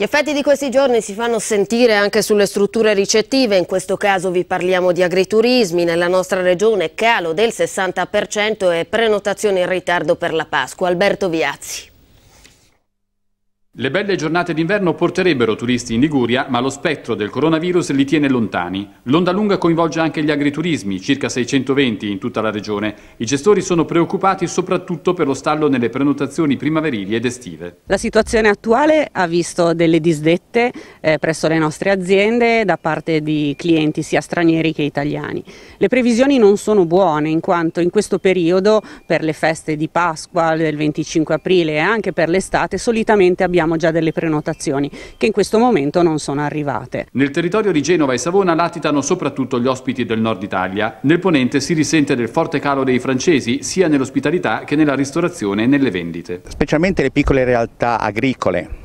Gli effetti di questi giorni si fanno sentire anche sulle strutture ricettive, in questo caso vi parliamo di agriturismi, nella nostra regione calo del 60% e prenotazioni in ritardo per la Pasqua. Alberto Viazzi. Le belle giornate d'inverno porterebbero turisti in Liguria, ma lo spettro del coronavirus li tiene lontani. L'onda lunga coinvolge anche gli agriturismi, circa 620 in tutta la regione. I gestori sono preoccupati soprattutto per lo stallo nelle prenotazioni primaverili ed estive. La situazione attuale ha visto delle disdette eh, presso le nostre aziende da parte di clienti sia stranieri che italiani. Le previsioni non sono buone in quanto in questo periodo per le feste di Pasqua del 25 aprile e anche per l'estate solitamente abbiamo abbiamo già delle prenotazioni che in questo momento non sono arrivate. Nel territorio di Genova e Savona latitano soprattutto gli ospiti del nord Italia. Nel ponente si risente del forte calo dei francesi sia nell'ospitalità che nella ristorazione e nelle vendite. Specialmente le piccole realtà agricole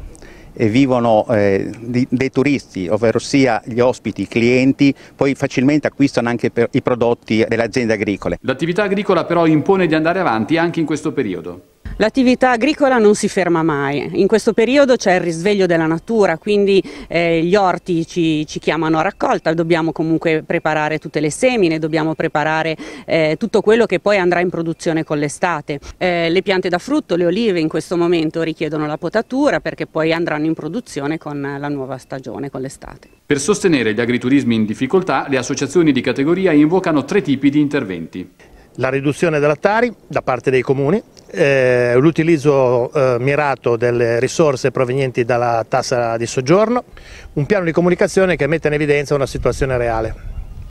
e eh, vivono eh, di, dei turisti, ovvero sia gli ospiti, i clienti, poi facilmente acquistano anche i prodotti delle aziende agricole. L'attività agricola però impone di andare avanti anche in questo periodo. L'attività agricola non si ferma mai, in questo periodo c'è il risveglio della natura, quindi eh, gli orti ci, ci, chiamano a raccolta, dobbiamo comunque preparare tutte le semine, dobbiamo preparare eh, tutto quello che poi andrà in produzione con l'estate. Eh, le piante da frutto, le olive in questo momento richiedono la potatura perché poi andranno in produzione con la nuova stagione, con l'estate. Per sostenere gli agriturismi in difficoltà, le associazioni di categoria invocano tre tipi di interventi la riduzione della Tari da parte dei comuni, eh, l'utilizzo eh, mirato delle risorse provenienti dalla tassa di soggiorno, un piano di comunicazione che mette in evidenza una situazione reale.